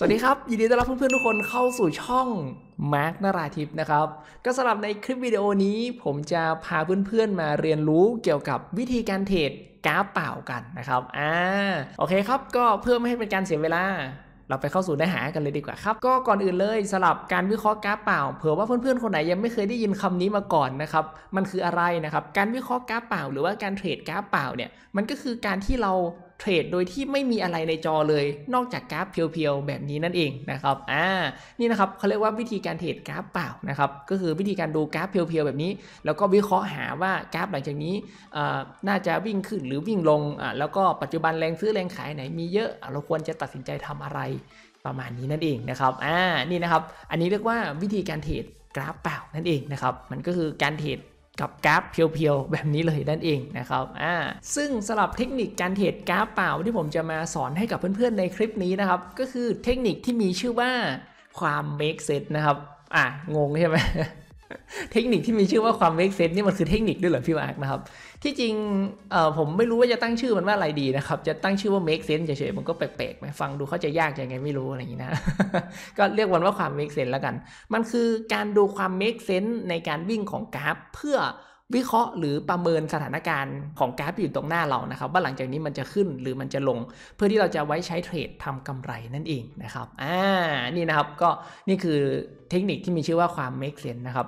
สวัสดีครับยินดีต้อนรับเพื่อนๆทุกคนเข้าสู่ช่องมาร์กนราทิพนะครับก็สำหรับในคลิปวิดีโอนี้ผมจะพาเพื่อนๆมาเรียนรู้เกี่ยวกับวิธีการเทรดกราฟเปล่ากันนะครับอ่าโอเคครับก็เพื่อไม่ให้เป็นการเสียเวลาเราไปเข้าสู่เนื้อหากันเลยดีกว่าครับก็ก่อนอื่นเลยสลับการวิเคราะห์กราฟเปล่า เผื่อว่าเพื่อนๆคนไหนยังไม่เคยได้ยินคำนี้มาก่อนนะครับมันคืออะไรนะครับการวิเคราะห์กราฟเปล่าหรือว่าการเทรดกราฟเปล่าเนี่ยมันก็คือการที่เราเทรดโดยที่ไม่มีอะไรในจอเลยนอกจากกราฟเพียวๆแบบนี้นั่นเองนะครับ อ่า นี่นะครับเขาเรียกว่าวิธีการเทรดกราฟเปล่านะครับ ก็คือวิธีการดูกราฟเพียวๆแบบนี้ แล้วก็วิเคราะห์หาว่ากราฟหลังจากนี้น่าจะวิ่งขึ้นหรือวิ่งลงอ่าแล้วก็ปัจจุบันแรงซื้อแรงขายไหนมีเยอะ เราควรจะตัดสินใจทำอะไร ประมาณนี้นั่นเองนะครับ อ่า นี่นะครับ อันนี้เรียกว่าวิธีการเทรดกราฟเปล่านั่นเองนะครับ มันก็คือการเทรดกับกราฟเพียวๆ แบบนี้เลยนั่นเองนะครับ อ่า ซึ่งสำหรับเทคนิคการเทรดกราฟเปล่าที่ผมจะมาสอนให้กับเพื่อนๆ ในคลิปนี้นะครับ ก็คือเทคนิคที่มีชื่อว่าความ make s e t นะครับ อ่ะ งงใช่ไหมเทคนิคที่มีชื่อว่าความเมกเซนนี่มันคือเทคนิคด้วยเหรอพี่มาร์คนะครับที่จริงผมไม่รู้ว่าจะตั้งชื่อมันว่าอะไรดีนะครับจะตั้งชื่อว่าเมกเซนเฉยๆมันก็แปลกๆไหมฟังดูเขาจะยากยังไงไม่รู้อะไรอย่างนี้นะก็เรียกวันว่าความเมกเซนแล้วกัน มันคือการดูความเมกเซนในการวิ่งของกราฟ เพื่อวิเคราะห์หรือประเมินสถานการณ์ของกราฟอยู่ตรงหน้าเรานะครับ ว่าหลังจากนี้มันจะขึ้นหรือมันจะลง เพื่อที่เราจะไว้ใช้เทรดทำกำไรนั่นเองนะครับ อ่า นี่นะครับก็นี่คือเทคนิคที่มีชื่อว่าความเมคเซนนะครับ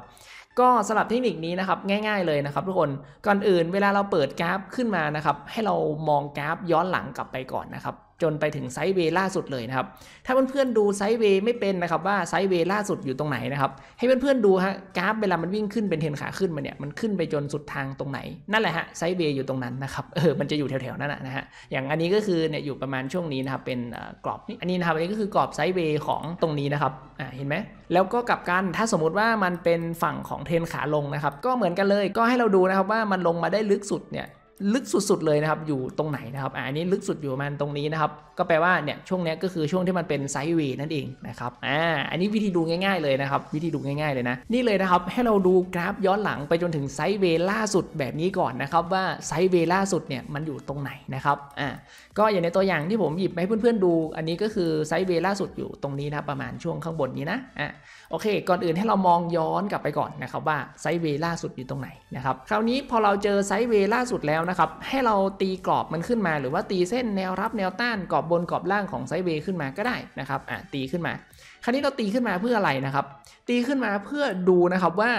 ก็สำหรับเทคนิคนี้นะครับง่าย ๆ เลยนะครับทุกคนก่อนอื่นเวลาเราเปิดกราฟขึ้นมานะครับ ให้เรามองกราฟย้อนหลังกลับไปก่อนนะครับจนไปถึงไซด์เวล่าสุดเลยนะครับ ถ้าเพื่อนๆดูไซด์เวไม่เป็นนะครับว่าไซด์เวล่าสุดอยู่ตรงไหนนะครับ ให้เพื่อนๆดูฮะกราฟเวลา มันวิ่งขึ้นเป็นเทนขาขึ้นมาเนี่ย มันขึ้นไปจนสุดทางตรงไหน นั่นแหละฮะไซด์เวอยู่ตรงนั้นนะครับ เออ มันจะอยู่แถวๆนั้นนะฮะ อย่างอันนี้ก็คือเนี่ยอยู่ประมาณช่วงนี้นะครับ เป็นกรอบนี่ อันนี้นะครับ อันนี้ก็คือกรอบไซด์เวของตรงนี้นะครับ อ่าเห็นไหมแล้วก็กลับกันถ้าสมมุติว่ามันเป็นฝั่งของเทนขาลงนะครับ ก็เหมือนกันเลย ก็ให้เราดูนะครับว่ามันลงมาได้ลึกสุดเนี่ยลึกสุดๆ เลยนะครับ อยู่ตรงไหนนะครับอันนี้ลึกสุดอยู่มันตรงนี้นะครับ ก็แปลว่าเนี่ยช่วงนี้ก็คือช่วงที่มันเป็นไซด์เวย์นั่นเองนะครับ อ่า อันนี้วิธีดูง่าย ๆ เลยนะครับ วิธีดูง่ายๆเลยนะ นี่เลยนะครับ ให้เราดูกราฟย้อนหลังไปจนถึงไซด์เวย์ล่าสุดแบบนี้ก่อนนะครับว่าไซด์เวย์ล่าสุดเนี่ยมันอยู่ตรงไหนนะครับ อ่า ก็อย่างในตัวอย่างที่ผมหยิบให้เพื่อนๆดู อันนี้ก็คือไซด์เวย์ล่าสุดอยู่ตรงนี้นะรประมาณช่วงข้างบนนี้นะ อ่าโอเค ก่อนอื่นให้เรามองย้อนกลับไปก่อนนะครับว่าไซด์เวย์ล่าสุดอยู่ตรงไหนนะครับคราวนี้พอเราเจอไซด์เวย์ล่าสุดแล้วะครับให้เราตีกรอบมันขึ้นมาหรือว่าตีเส้นแนวรับแนวต้านกรอบบนกรอบล่างของไซด์เวย์ขึ้นมาก็ได้นะครับอ่ะตีขึ้นมา คราวนี้เราตีขึ้นมาเพื่ออะไรนะครับตีขึ้นมาเพื่อดูนะครับว่า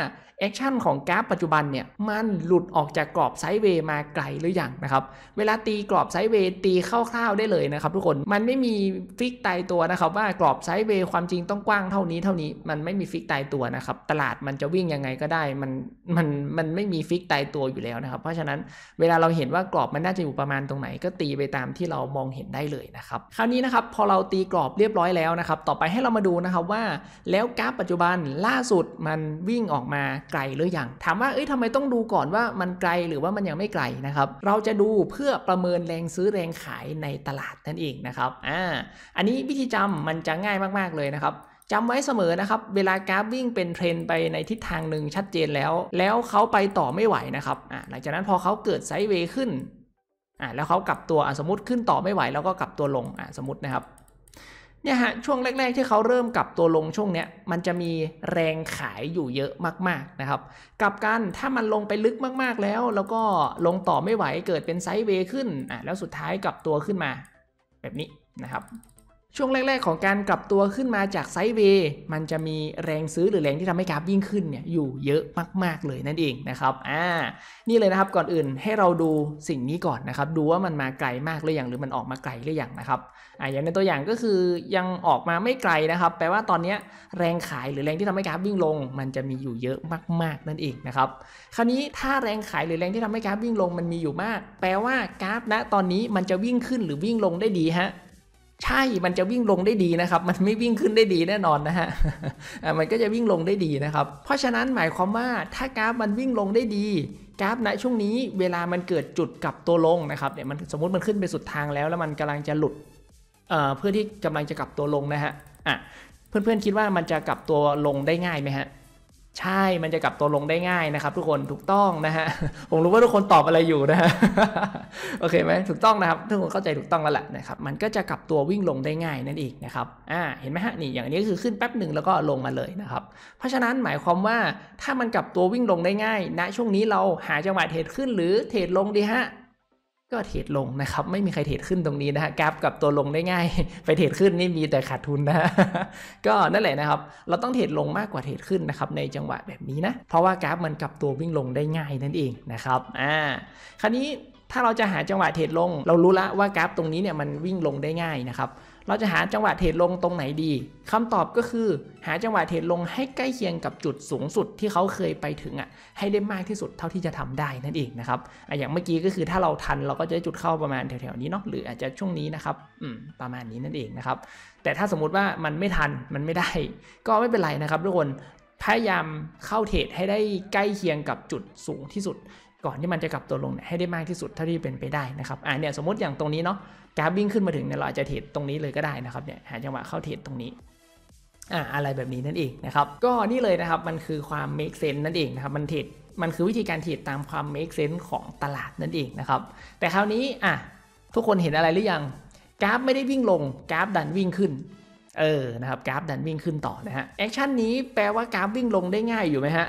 แอคชั่นของกราฟปัจจุบันเนี่ยมันหลุดออกจากกรอบไซด์เวย์มาไกลหรืออยังนะครับเวลาตีกรอบไซด์เวย์ตีคร่าวๆ ได้เลยนะครับ ทุกคนมันไม่มีฟิกตายตัวนะครับว่ากรอบไซด์เวย์ความจริงต้องกว้างเท่านี้เท่านี้มันไม่มีฟิกตายตัวนะครับตลาดมันจะวิ่งยังไงก็ได้มันมันมันไม่มีฟิกตายตัวอยู่แล้วนะครับเพราะฉะนั้นเวลาเราเห็นว่ากรอบมันน่าจะอยู่ประมาณตรงไหนก็ตีไปตามที่เรามองเห็นได้เลยนะครับคราวนี้นะครับพอเราตีกรอบเรียบร้อยแล้วนะครับต่อไปให้เรามาดูนะครับว่าแล้วกราฟปัจจุบันล่าสุดมันวิ่งออกมาไกลหรืออยังถามว่าเอ้ยทำไมต้องดูก่อนว่ามันไกลหรือว่ามันยังไม่ไกลนะครับเราจะดูเพื่อประเมินแรงซื้อแรงขายในตลาดนั่นเองนะครับอ่าอันนี้วิธีจำมันจะง่ายมาก ๆเลยนะครับจำไว้เสมอนะครับเวลากราฟวิ่งเป็นเทรนไปในทิศทางหนึ่งชัดเจนแล้วแล้วเขาไปต่อไม่ไหวนะครับอ่าหลังจากนั้นพอเขาเกิดไซด์เวย์ขึ้นอ่าแล้วเขากลับตัวสมมติขึ้นต่อไม่ไหว แล้วก็กลับตัวลงอ่าสมมตินะครับเนี่ยฮะช่วงแรกๆที่เขาเริ่มกลับตัวลงช่วงเนี้ย มันจะมีแรงขายอยู่เยอะมากๆนะครับกลับกันถ้ามันลงไปลึกมากๆแล้ว แล้วก็ลงต่อไม่ไหวเกิดเป็นไซด์เวย์ขึ้นอ่ะแล้วสุดท้ายกลับตัวขึ้นมาแบบนี้นะครับช่วงแรกๆของการกลับตัวขึ้นมาจากไซด์เวย์ มันจะมีแรงซื้อหรือแรงที่ทำให้กราฟวิ่งขึ้นเนี่ยอยู่เยอะมาก ๆ เลยนั่นเองนะครับอ่านี่เลยนะครับก่อนอื่นให้เราดูสิ่งนี้ก่อนนะครับ ดูว่ามันมาไกลมาก หรือยังหรือมันออกมาไกลหรือยังนะครับอ่าอย่างในตัวอย่างก็คือยังออกมาไม่ไกลนะครับ แปลว่าตอนนี้แรงขายหรือแรงที่ทำให้กราฟวิ่งลง มันจะมีอยู่เยอะมาก ๆนั่นเองนะครับ คราวนี้ถ้าแรงขายหรือแรงที่ทำให้กราฟวิ่งลงมันมีอยู่มาก แปลว่ากราฟ ณตอนนี้มันจะวิ่งขึ้นหรือวิ่งลงได้ดีฮะใช่ มันจะวิ่งลงได้ดีนะครับ มันไม่วิ่งขึ้นได้ดีแน่นอนนะฮะ มันก็จะวิ่งลงได้ดีนะครับ เพราะฉะนั้นหมายความว่าถ้ากราฟมันวิ่งลงได้ดี กราฟในช่วงนี้เวลามันเกิดจุดกลับตัวลงนะครับ เนี่ยมันสมมติมันขึ้นไปสุดทางแล้ว แล้วมันกำลังจะหลุด เพื่อที่กำลังจะกลับตัวลงนะฮะะเพื่อนๆคิดว่ามันจะกลับตัวลงได้ง่ายไหมฮะใช่มันจะกลับตัวลงได้ง่ายนะครับทุกคน ถูกต้องนะฮะ ผมรู้ว่าทุกคนตอบอะไรอยู่นะฮะ โอเคไหมถูกต้องนะครับ ทุกคนเข้าใจถูกต้องแล้วแหละนะครับ มันก็จะกลับตัววิ่งลงได้ง่ายนั่นเองนะครับ อ่า เห็นไหมฮะ นี่อย่างนี้ก็คือขึ้นแป๊บหนึ่งแล้วก็ลงมาเลยนะครับ เพราะฉะนั้นหมายความว่าถ้ามันกลับตัววิ่งลงได้ง่ายณนะช่วงนี้เราหาจังหวะเทรดขึ้นหรือเทรดลงดีฮะก็เทรดลงนะครับ ไม่มีใครเทรดขึ้นตรงนี้นะฮะกราฟกับตัวลงได้ง่ายไปเทรดขึ้นนี่มีแต่ขาดทุนนะก็นั่นแหละนะครับ เราต้องเทรดลงมากกว่าเทรดขึ้นนะครับ ในจังหวะแบบนี้นะเพราะว่ากราฟมันกลับตัววิ่งลงได้ง่ายนั่นเองนะครับอ่าคราวนี้ถ้าเราจะหาจังหวะเทรดลงเรารู้ละว่ากราฟตรงนี้เนี่ยมันวิ่งลงได้ง่ายนะครับเราจะหาจังหวะเทรดลงตรงไหนดี คำตอบก็คือ หาจังหวะเทรดลงให้ใกล้เคียงกับจุดสูงสุดที่เขาเคยไปถึงอ่ะ ให้ได้มากที่สุดเท่าที่จะทำได้นั่นเองนะครับ อย่างเมื่อกี้ก็คือถ้าเราทันเราก็จะได้จุดเข้าประมาณแถวๆนี้เนาะหรืออาจจะช่วงนี้นะครับประมาณนี้นั่นเองนะครับ แต่ถ้าสมมติว่ามันไม่ทันมันไม่ได้ ก็ไม่เป็นไรนะครับทุกคน พยายามเข้าเทรดให้ได้ใกล้เคียงกับจุดสูงที่สุดก่อนที่มันจะกลับตัวลงเนี่ยให้ได้มากที่สุด เท่าที่เป็นไปได้นะครับอ่าเนี่ยสมมติอย่างตรงนี้เนาะกราฟวิ่งขึ้นมาถึงเนี่ยเราอาจจะเทรดตรงนี้เลยก็ได้นะครับเนี่ยหาจังหวะเข้าเทรดตรงนี้อ่าอะไรแบบนี้นั่นเองนะครับก็นี่เลยนะครับมันคือความ make sense นั่นเองนะครับ มันเทรดมันคือวิธีการเทรดตามความ make sense ของตลาดนั่นเองนะครับ แต่คราวนี้อ่ะทุกคนเห็นอะไรหรือยังกราฟไม่ได้วิ่งลงกราฟดันวิ่งขึ้นเออนะครับกราฟดันวิ่งขึ้นต่อนะฮะแอคชั่นนี้แปลว่ากราฟวิ่งลงได้ง่ายอยู่ไหมฮะ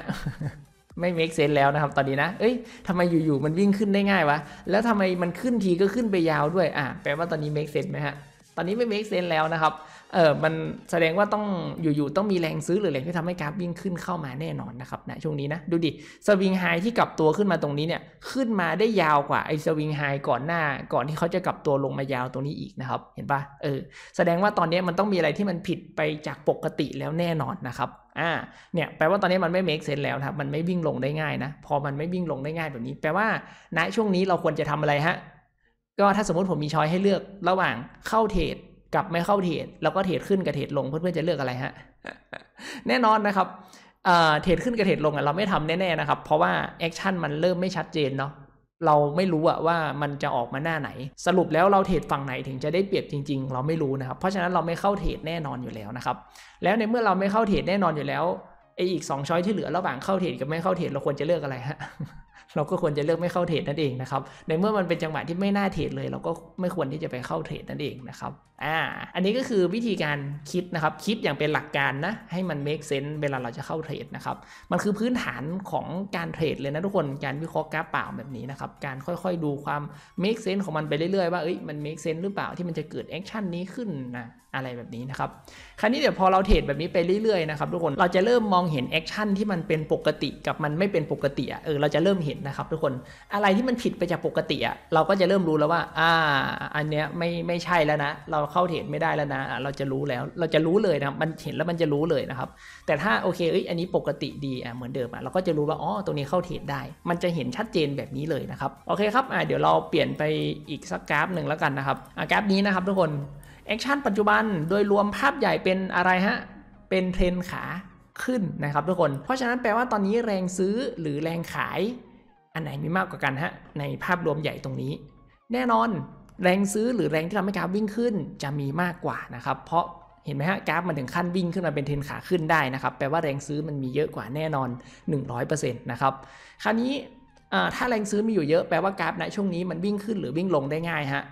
ไม่ make sense แล้วนะครับ ตอนนี้นะ เอ้ยทำไมอยู่ ๆ มันวิ่งขึ้นได้ง่ายวะ แล้วทำไมมันขึ้นทีก็ขึ้นไปยาวด้วย อ่ะ แปลว่าตอนนี้ make sense ไหมฮะ ตอนนี้ไม่ make sense แล้วนะครับ เออมันแสดงว่าต้องอยู่ ๆ ต้องมีแรงซื้อหรือแรงที่ทำให้กราฟวิ่งขึ้นเข้ามาแน่นอนนะครับในะช่วงนี้นะ ดูดิสวิงไฮที่กลับตัวขึ้นมาตรงนี้เนี่ย ขึ้นมาได้ยาวกว่าไอ้สวิงไฮก่อนหน้า ก่อนที่เขาจะกลับตัวลงมายาวตรงนี้อีกนะครับ เห็นปะเออ แสดงว่าตอนนี้มันต้องมีอะไรที่มันผิดไปจากปกติแล้วแน่นอนนะครับอ่า เนี่ย แปลว่าตอนนี้มันไม่ make sense แล้วครับ มันไม่วิ่งลงได้ง่ายนะ พอมันไม่วิ่งลงได้ง่ายแบบนี้ แปลว่าณช่วงนี้เราควรจะทำอะไรฮะ ก็ถ้าสมมติผมมีช้อยให้เลือกระหว่างเข้าเทรดกับไม่เข้าเทรด แล้วก็เทรดขึ้นกับเทรดลงเพื่อนๆจะเลือกอะไรฮะ แน่นอนนะครับเทรดขึ้นกับเทรดลงเราไม่ทำแน่ๆนะครับ เพราะว่าแอคชั่นมันเริ่มไม่ชัดเจนเนาะเราไม่รู้อะว่ามันจะออกมาหน้าไหน สรุปแล้วเราเทรดฝั่งไหนถึงจะได้เปรียบจริง ๆ เราไม่รู้นะครับเพราะฉะนั้นเราไม่เข้าเทรดแน่นอนอยู่แล้วนะครับ แล้วในเมื่อเราไม่เข้าเทรดแน่นอนอยู่แล้วไออีก 2ช้อยที่เหลือระหว่างเข้าเทรดกับไม่เข้าเทรดเราควรจะเลือกอะไรฮะเราก็ควรจะเลือกไม่เข้าเทรดนั่นเองนะครับในเมื่อมันเป็นจังหวะที่ไม่น่าเทรดเลย เราก็ไม่ควรที่จะไปเข้าเทรดนั่นเองนะครับอ่าอันนี้ก็คือวิธีการคิดนะครับคิดอย่างเป็นหลักการนะให้มัน make sense เวลาเราจะเข้าเทรดนะครับมันคือพื้นฐานของการเทรดเลยนะทุกคนการวิเคราะห์กราฟเปล่าแบบนี้นะครับ การค่อยๆดูความ make sense ของมันไปเรื่อยๆ ว่าเอ้ยมัน make sense หรือเปล่าที่มันจะเกิด action นี้ขึ้นนะอะไรแบบนี้นะครับ คราวนี้เดี๋ยวพอเราเทรดแบบนี้ไปเรื่อยๆนะครับทุกคน เราจะเริ่มมองเห็นแอคชั่นที่มันเป็นปกติกับมันไม่เป็นปกติอ่ะ เออ เราจะเริ่มเห็นนะครับทุกคน อะไรที่มันผิดไปจากปกติอ่ะ เราก็จะเริ่มรู้แล้วว่า อ่า อันเนี้ยไม่ไม่ใช่แล้วนะ เราเข้าเทรดไม่ได้แล้วนะ เราจะรู้แล้ว เราจะรู้เลยนะมันเห็นแล้วมันจะรู้เลยนะครับ แต่ถ้าโอเคเอ้ยอันนี้ปกติดีอ่ะเหมือนเดิมอ่ะ เราก็จะรู้ว่า อ๋อ ตรงนี้เข้าเทรดได้ มันจะเห็นชัดเจนแบบนี้เลยนะครับ โอเคครับ อ่าเดี๋ยวเราเปลี่ยนไปอีกสักกราฟหนึ่งแล้วกันนะครับอ่ากราฟนี้นะครับ ทุกคนแอคชั่นปัจจุบันโดยรวมภาพใหญ่เป็นอะไรฮะ เป็นเทรนขาขึ้นนะครับทุกคน เพราะฉะนั้นแปลว่าตอนนี้แรงซื้อหรือแรงขาย อันไหนมีมากกว่ากันฮะในภาพรวมใหญ่ตรงนี้ แน่นอนแรงซื้อหรือแรงที่ทำให้กราฟวิ่งขึ้นจะมีมากกว่านะครับเพราะเห็นไหมฮะกราฟ มันถึงขั้นวิ่งขึ้นมาเป็นเทรนขาขึ้นได้นะครับแปลว่าแรงซื้อมันมีเยอะกว่าแน่นอน 100%นะครับคราวนี้ถ้าแรงซื้อมีอยู่เยอะแปลว่ากราฟนช่วงนี้มันวิ่งขึ้นหรือวิ่งลงได้ง่ายฮะ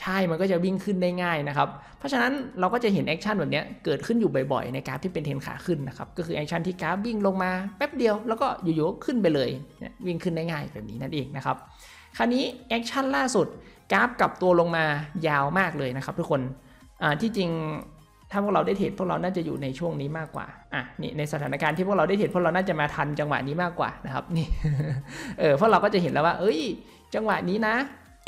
ใช่มันก็จะวิ่งขึ้นได้ง่ายนะครับ เพราะฉะนั้นเราก็จะเห็นแอคชั่นแบบนี้เกิดขึ้นอยู่บ่อยๆในกราฟที่เป็นเทนขาขึ้นนะครับ ก็คือแอคชั่นที่กราฟวิ่งลงมาแป๊บเดียว แล้วก็อยู่ๆขึ้นไปเลยวิ่งขึ้นได้ง่าย แบบนี้นั่นเองนะครับ คราวนี้แอคชั่นล่าสุดกราฟกลับตัวลงมายาวมากเลยนะครับทุกคนที่จริงถ้าพวกเราได้เทรดพวกเราน่าจะอยู่ในช่วงนี้มากกว่าอ่ะนี่ในสถานการณ์ที่พวกเราได้เทรดพวกเราน่าจะมาทันจังหวะนี้มากกว่านะครับ นี่เออพวกเราก็จะเห็นแล้วว่า เอ้ย จังหวะนี้นะ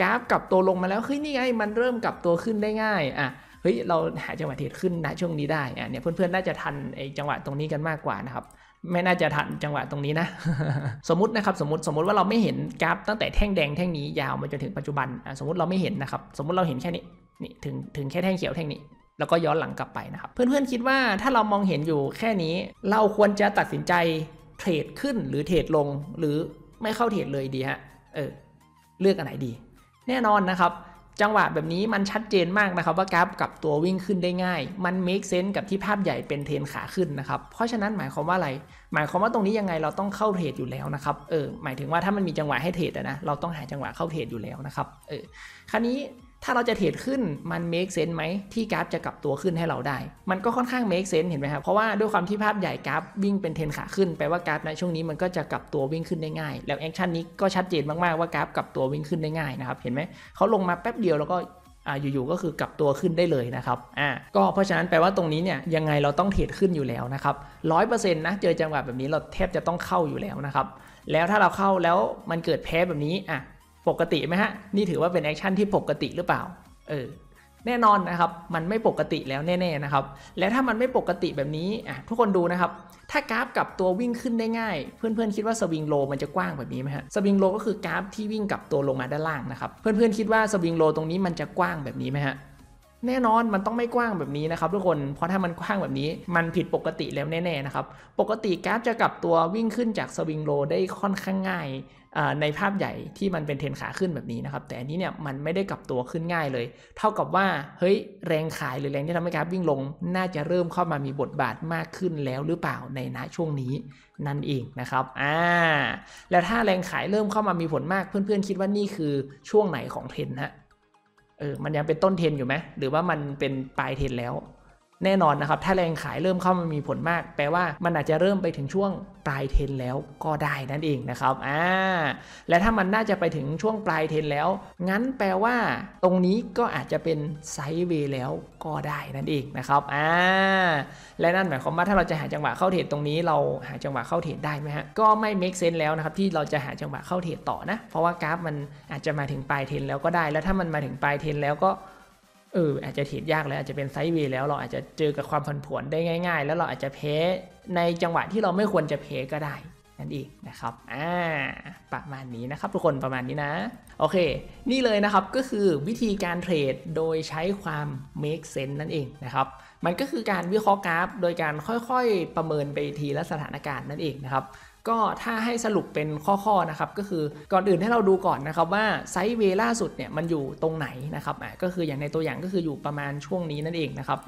กราฟกลับตัวลงมาแล้วเฮ้ยนี่ไงมันเริ่มกลับตัวขึ้นได้ง่ายอ่ะเฮ้ยเราหาจังหวะเทรดขึ้นนะช่วงนี้ได้อ่ะเนี่ยเพื่อนๆน่าจะทันไอ้จังหวะตรงนี้กันมากกว่านะครับไม่น่าจะทันจังหวะตรงนี้นะ สมมตินะครับสมมติสมมติว่าเราไม่เห็นกราฟตั้งแต่แท่งแดงแท่งนี้ยาวมาจนถึงปัจจุบันอ่ะสมมติเราไม่เห็นนะครับสมมติเราเห็นแค่นี้นี่ถึงถึงแค่แท่งเขียวแท่งนี้ แล้วก็ย้อนหลังกลับไปนะครับเพื่อนๆคิดว่าถ้าเรามองเห็นอยู่แค่นี้เราควรจะตัดสินใจเทรดขึ้นหรือเทรดลงหรือไม่เข้าเทรดเลยดีฮะเออเลือกอันไหนดีแน่นอนนะครับจังหวะแบบนี้มันชัดเจนมากนะครับว่ากราฟกับตัววิ่งขึ้นได้ง่าย มัน make sense กับที่ภาพใหญ่เป็นเทรนขาขึ้นนะครับเพราะฉะนั้นหมายความว่าอะไร หมายความว่าตรงนี้ยังไงเราต้องเข้าเทรดอยู่แล้วนะครับเออหมายถึงว่าถ้ามันมีจังหวะให้เทรดนะเราต้องหาจังหวะเข้าเทรดอยู่แล้วนะครับเออคราวนี้ถ้าเราจะเทรดขึ้น มัน make sense ไหมที่กราฟจะกลับตัวขึ้นให้เราได้ มันก็ค่อนข้าง make sense เห็นไหมครับ เพราะว่าด้วยความที่ภาพใหญ่กราฟวิ่งเป็นเทนขาขึ้น แปลว่ากราฟในช่วงนี้มันก็จะกลับตัววิ่งขึ้นได้ง่าย แล้วแอคชั่นนี้ก็ชัดเจนมากๆว่ากราฟกลับตัววิ่งขึ้นได้ง่ายนะครับ เห็นไหม เขาลงมาแป๊บเดียวแล้วก็อยู่ๆก็คือกลับตัวขึ้นได้เลยนะครับ อ่า ก็เพราะฉะนั้นแปลว่าตรงนี้เนี่ยยังไงเราต้องเทรดขึ้นอยู่แล้วนะครับร้อยเปอร์เซ็นต์นะเจอจังหวะแบบนี้เราแทบจะต้องเข้าอยู่แล้วนะครับแล้วถ้าเราเข้าแล้วมันเกิดแพ้แบบนี้อ่ะปกติไหมฮะนี่ถือว่าเป็นแอคชั่นที่ปกติหรือเปล่า เออ แน่นอนนะครับ มันไม่ปกติแล้วแน่ๆนะครับและถ้ามันไม่ปกติแบบนี้อ่ะทุกคนดูนะครับ ถ้ากราฟกับตัววิ่งขึ้นได้ง่าย เพื่อนๆคิดว่าสวิงโลมันจะกว้างแบบนี้ไหมฮะสวิงโลก็คือกราฟที่วิ่งกับตัวลงมาด้านล่างนะครับเพื่อนๆคิดว่าสวิงโลตรงนี้มันจะกว้างแบบนี้ไหมฮะแน่นอนมันต้องไม่กว้างแบบนี้นะครับทุกคนเพราะถ้ามันกว้างแบบนี้มันผิดปกติแล้วแน่ๆนะครับ ปกติกราฟจะกลับตัววิ่งขึ้นจากสวิงโล ได้ค่อนข้างง่ายในภาพใหญ่ที่มันเป็นเทนขาขึ้นแบบนี้นะครับแต่อันนี้เนี่ยมันไม่ได้กลับตัวขึ้นง่ายเลย เท่ากับว่าเฮ้ยแรงขายหรือแรงที่ทำให้กราฟวิ่งลงน่าจะเริ่มเข้ามามีบทบาทมากขึ้นแล้วหรือเปล่าในณช่วงนี้นั่นเองนะครับอ่าแล้วถ้าแรงขายเริ่มเข้ามามีผลมากเพื่อนๆคิดว่านี่คือช่วงไหนของเทรนฮะเออ มันยังเป็นต้นเทนอยู่ไหม หรือว่ามันเป็นปลายเทนแล้วแน่นอนนะครับ ถ้าแรงขายเริ่มเข้ามามีผลมาก แปลว่ามันอาจจะเริ่มไปถึงช่วงปลายเทนแล้วก็ได้นั่นเองนะครับ อ่า และถ้ามันน่าจะไปถึงช่วงปลายเทนแล้ว งั้นแปลว่า ตรงนี้ก็อาจจะเป็นไซด์เวย์แล้วก็ได้นั่นเองนะครับ อ่า และนั่นหมายความว่าถ้าเราจะหาจังหวะเข้าเทรดตรงนี้เราหาจังหวะเข้าเทรดได้ไหมฮะ ก็ไม่เมคเซนแล้วนะครับที่เราจะหาจังหวะเข้าเทรดต่อนะ เพราะว่ากราฟมันอาจจะมาถึงปลายเทนแล้วก็ได้ แล้วถ้ามันมาถึงปลายเทนแล้วก็เอออาจจะเทรดยากแล้วอาจจะเป็นไซด์เวย์แล้วเราอาจจะเจอกับความผันผวนได้ง่าย ๆ แล้วเราอาจจะเพในจังหวะที่เราไม่ควรจะเพก็ได้ นั่นเองนะครับอ่าประมาณนี้นะครับ ทุกคนประมาณนี้นะโอเค นี่เลยนะครับก็คือวิธีการเทรดโดยใช้ความ make sense นั่นเองนะครับมันก็คือการวิเคราะห์กราฟ โดยการค่อยๆ ประเมินไปทีละสถานการณ์นั่นเองนะครับก็ถ้าให้สรุปเป็นข้อๆนะครับก็คือก่อนอื่นให้เราดูก่อนนะครับว่า ไซด์เวล่าสุดเนี่ยมันอยู่ตรงไหนนะครับอ่ะก็คืออย่างในตัวอย่างก็คืออยู่ประมาณช่วงนี้นั่นเองนะครับ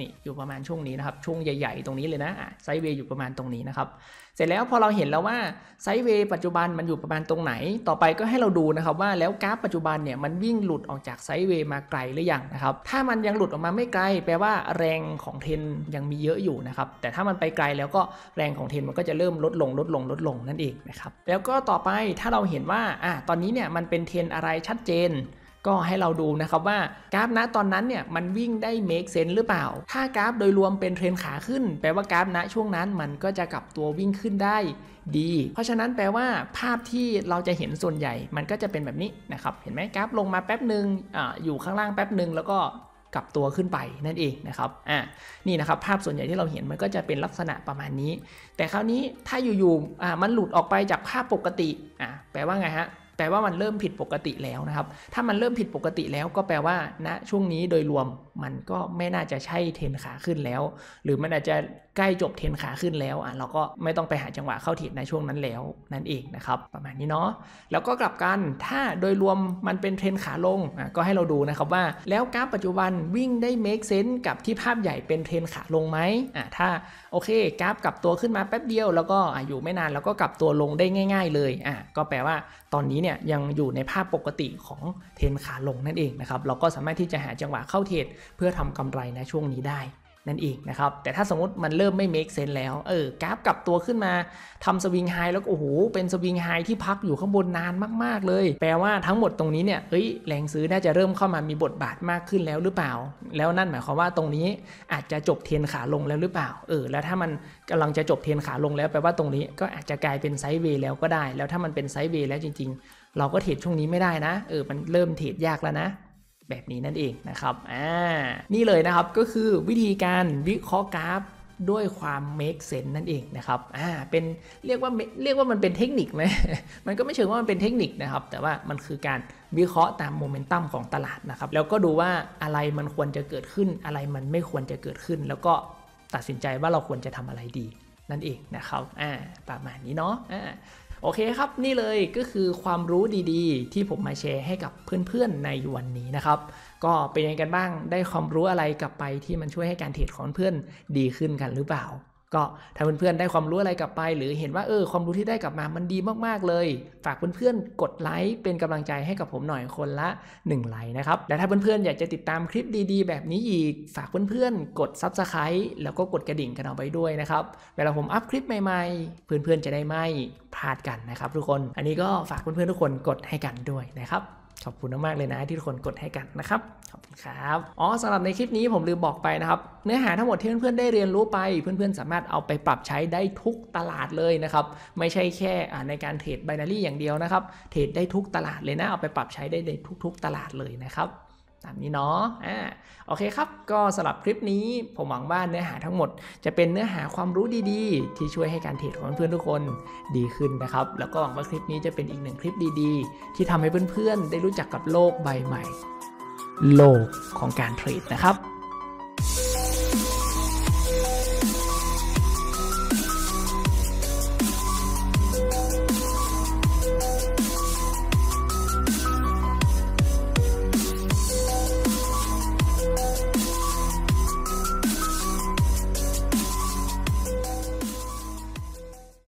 นี่อยู่ประมาณช่วงนี้นะครับช่วงใหญ่ ๆ ตรงนี้เลยนะไซเวย์อยู่ประมาณตรงนี้นะครับเสร็จแล้วพอเราเห็นแล้วว่าไซเวย์ปัจจุบันมันอยู่ประมาณตรงไหน ต่อไปก็ให้เราดูนะครับว่าแล้วกราฟปัจจุบันเนี่ยมันวิ่งหลุดออกจากไซเวย์มาไกลหรือยังนะครับถ้ามันยังหลุดออกมาไม่ไกลแปลว่าแรงของเทนยังมีเยอะอยู่นะครับแต่ถ้ามันไปไกลแล้วก็แรงของเทนมันก็จะเริ่มลดลงลดลง ลดลงนั่นเองนะครับแล้วก็ต่อไปถ้าเราเห็นว่าอ่ะตอนนี้เนี่ยมันเป็นเทนอะไรชัดเจนก็ให้เราดูนะครับว่ากราฟณตอนนั้นเนี่ยมันวิ่งได้ make sense หรือเปล่า ถ้ากราฟโดยรวมเป็นเทรนขาขึ้น แปลว่ากราฟณช่วงนั้น มันก็จะกลับตัววิ่งขึ้นได้ดี เพราะฉะนั้นแปลว่าภาพที่เราจะเห็นส่วนใหญ่มันก็จะเป็นแบบนี้นะครับ เห็นไหมกราฟลงมาแป๊บหนึ่งออยู่ข้างล่างแป๊บหนึ่งแล้วก็กลับตัวขึ้นไปนั่นเองนะครับ อ่านี่นะครับภาพส่วนใหญ่ที่เราเห็นมันก็จะเป็นลักษณะประมาณนี้ แต่คราวนี้ถ้าอยู่ๆมันหลุดออกไปจากภาพปกติอ่าแปลว่าไงฮะแปลว่ามันเริ่มผิดปกติแล้วนะครับ ถ้ามันเริ่มผิดปกติแล้วก็แปลว่าณนะช่วงนี้โดยรวมมันก็ไม่น่าจะใช่เทนขาขึ้นแล้ว หรือมันอาจจะใกล้จบเทนขาขึ้นแล้วอ่ะเราก็ไม่ต้องไปหาจังหวะเข้าทิศในช่วงนั้นแล้วนั่นเองนะครับประมาณนี้เนาะแล้วก็กลับกันถ้าโดยรวมมันเป็นเทนขาลงอ่ะก็ให้เราดูนะครับว่า แล้วกราฟปัจจุบันวิ่งได้ make sense กับที่ภาพใหญ่เป็นเทนขาลงไหมอ่ะถ้าโอเคกราฟกลับตัวขึ้นมาแป๊บเดียว แล้วก็อยู่ไม่นานแล้วก็กลับตัวลงได้ง่าย ๆ เลยอ่ะก็แปลว่าตอนนี้เนี่ยเนี่ยยังอยู่ในภาพปกติของเทรนขาลงนั่นเองนะครับ เราก็สามารถที่จะหาจังหวะเข้าเทรดเพื่อทำกำไรในช่วงนี้ได้ นั่นเองนะครับ แต่ถ้าสมมติมันเริ่มไม่ make sense แล้ว เออกราฟกลับตัวขึ้นมา ทำสวิงไฮแล้วโอ้โห เป็นสวิงไฮที่พักอยู่ข้างบนนานมากๆเลย แปลว่าทั้งหมดตรงนี้เนี่ยเฮ้ย แรงซื้อน่าจะเริ่มเข้ามามีบทบาทมากขึ้นแล้วหรือเปล่า แล้วนั่นหมายความว่าตรงนี้อาจจะจบเทนขาลงแล้วหรือเปล่า เออ แล้วถ้ามันกำลังจะจบเทนขาลง แล้วแปลว่าตรงนี้ ก็อาจจะกลายเป็นไซด์เวย์แล้วก็ได้ แล้วถ้ามันเป็นไซด์เวย์แล้วจริงๆเราก็เทรดช่วงนี้ไม่ได้นะ เออ มันเริ่มเทรดยากแล้วนะ แบบนี้นั่นเองนะครับ อ่า นี่เลยนะครับ ก็คือวิธีการวิเคราะห์กราฟด้วยความ make sense นั่นเองนะครับ อ่า เป็นเรียกว่าเรียกว่ามันเป็นเทคนิคไหมมันก็ไม่เชิงว่ามันเป็นเทคนิคนะครับ แต่ว่ามันคือการวิเคราะห์ตามโมเมนตัมของตลาดนะครับ แล้วก็ดูว่าอะไรมันควรจะเกิดขึ้น อะไรมันไม่ควรจะเกิดขึ้น แล้วก็ตัดสินใจว่าเราควรจะทำอะไรดี นั่นเองนะครับ อ่า ประมาณนี้เนาะ อ่าโอเคครับนี่เลยก็คือความรู้ดีๆที่ผมมาแชร์ให้กับเพื่อนๆในวันนี้นะครับ ก็เป็นยังไงกันบ้างได้ความรู้อะไรกลับไปที่มันช่วยให้การเทรดของเพื่อนดีขึ้นกันหรือเปล่าก็ถ้าเพื่อนๆได้ความรู้อะไรกลับไป หรือเห็นว่าเออ ความรู้ที่ได้กลับมามันดีมากๆ เลย ฝากเพื่อนๆกดไลค์เป็นกำลังใจให้กับผมหน่อยคนละ1ไลค์นะครับและถ้าเพื่อนๆอยากจะติดตามคลิปดี ๆ แบบนี้อีกฝากเพื่อนๆกดซับสไครต์แล้วก็กดกระดิ่งกันเอาไว้ด้วยนะครับเวลาผมอัพคลิปใหม่ๆ เพื่อนๆจะได้ไม่พลาดกันนะครับ ทุกคนอันนี้ก็ฝากเพื่อนๆทุกคนกดให้กันด้วยนะครับขอบคุณมากเลยนะที่ทุกคนกดให้กันนะครับขอบคุณครับอ๋อสำหรับในคลิปนี้ผมลืมบอกไปนะครับเนื้อหาทั้งหมดที่เพื่อนๆได้เรียนรู้ไปเพื่อนๆสามารถเอาไปปรับใช้ได้ทุกตลาดเลยนะครับไม่ใช่แค่ในการเทรดไบนารี่อย่างเดียวนะครับเทรดได้ทุกตลาดเลยนะเอาไปปรับใช้ได้ในทุก ๆตลาดเลยนะครับตามนี้เนาะ อ่า โอเคครับ ก็สำหรับคลิปนี้ ผมหวังว่า เนื้อหาทั้งหมด จะเป็นเนื้อหาความรู้ดี ๆ ที่ช่วยให้การเทรดของเพื่อนๆทุกคนดีขึ้นนะครับ แล้วก็หวังว่าคลิปนี้จะเป็นอีกหนึ่งคลิปดี ๆ ที่ทำให้เพื่อนๆได้รู้จักกับโลกใบใหม่ โลกของการเทรดนะครับ